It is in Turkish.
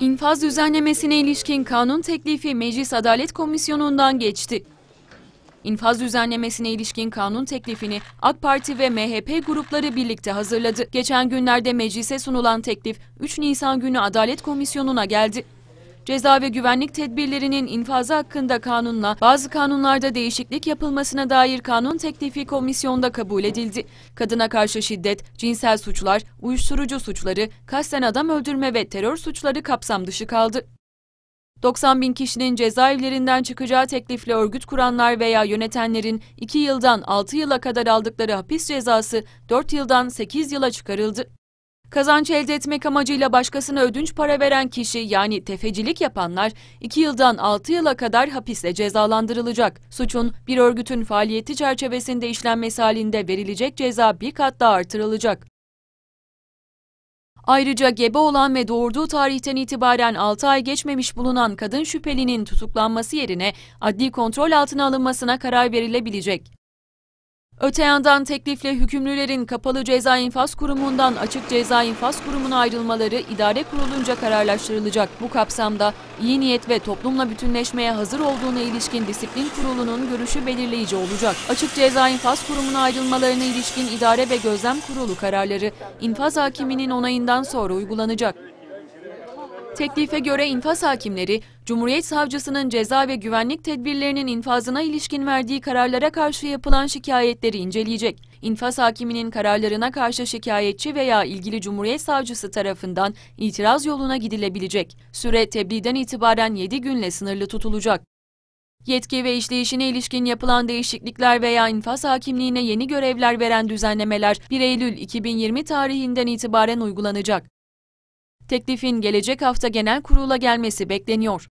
İnfaz düzenlemesine ilişkin kanun teklifi Meclis Adalet Komisyonu'ndan geçti. İnfaz düzenlemesine ilişkin kanun teklifini AK Parti ve MHP grupları birlikte hazırladı. Geçen günlerde meclise sunulan teklif 3 Nisan günü Adalet Komisyonu'na geldi ceza ve güvenlik tedbirlerinin infazı hakkında kanunla bazı kanunlarda değişiklik yapılmasına dair kanun teklifi komisyonda kabul edildi. Kadına karşı şiddet, cinsel suçlar, uyuşturucu suçları, kasten adam öldürme ve terör suçları kapsam dışı kaldı. 90 bin kişinin cezaevlerinden çıkacağı teklifle örgüt kuranlar veya yönetenlerin 2 yıldan 6 yıla kadar aldıkları hapis cezası 4 yıldan 8 yıla çıkarıldı. Kazanç elde etmek amacıyla başkasına ödünç para veren kişi yani tefecilik yapanlar 2 yıldan 6 yıla kadar hapisle cezalandırılacak. Suçun bir örgütün faaliyeti çerçevesinde işlenmesi halinde verilecek ceza bir kat daha artırılacak. Ayrıca gebe olan ve doğurduğu tarihten itibaren 6 ay geçmemiş bulunan kadın şüphelinin tutuklanması yerine adli kontrol altına alınmasına karar verilebilecek. Öte yandan teklifle hükümlülerin kapalı ceza infaz kurumundan açık ceza infaz kurumuna ayrılmaları idare kurulunca kararlaştırılacak. Bu kapsamda iyi niyet ve toplumla bütünleşmeye hazır olduğuna ilişkin disiplin kurulunun görüşü belirleyici olacak. Açık ceza infaz kurumuna ayrılmalarına ilişkin idare ve gözlem kurulu kararları infaz hakiminin onayından sonra uygulanacak. Teklife göre infaz hakimleri, Cumhuriyet Savcısının ceza ve güvenlik tedbirlerinin infazına ilişkin verdiği kararlara karşı yapılan şikayetleri inceleyecek. İnfaz hakiminin kararlarına karşı şikayetçi veya ilgili Cumhuriyet Savcısı tarafından itiraz yoluna gidilebilecek. Süre tebliğden itibaren 7 günle sınırlı tutulacak. Yetki ve işleyişine ilişkin yapılan değişiklikler veya infaz hakimliğine yeni görevler veren düzenlemeler 1 Eylül 2020 tarihinden itibaren uygulanacak. Teklifin gelecek hafta genel kurula gelmesi bekleniyor.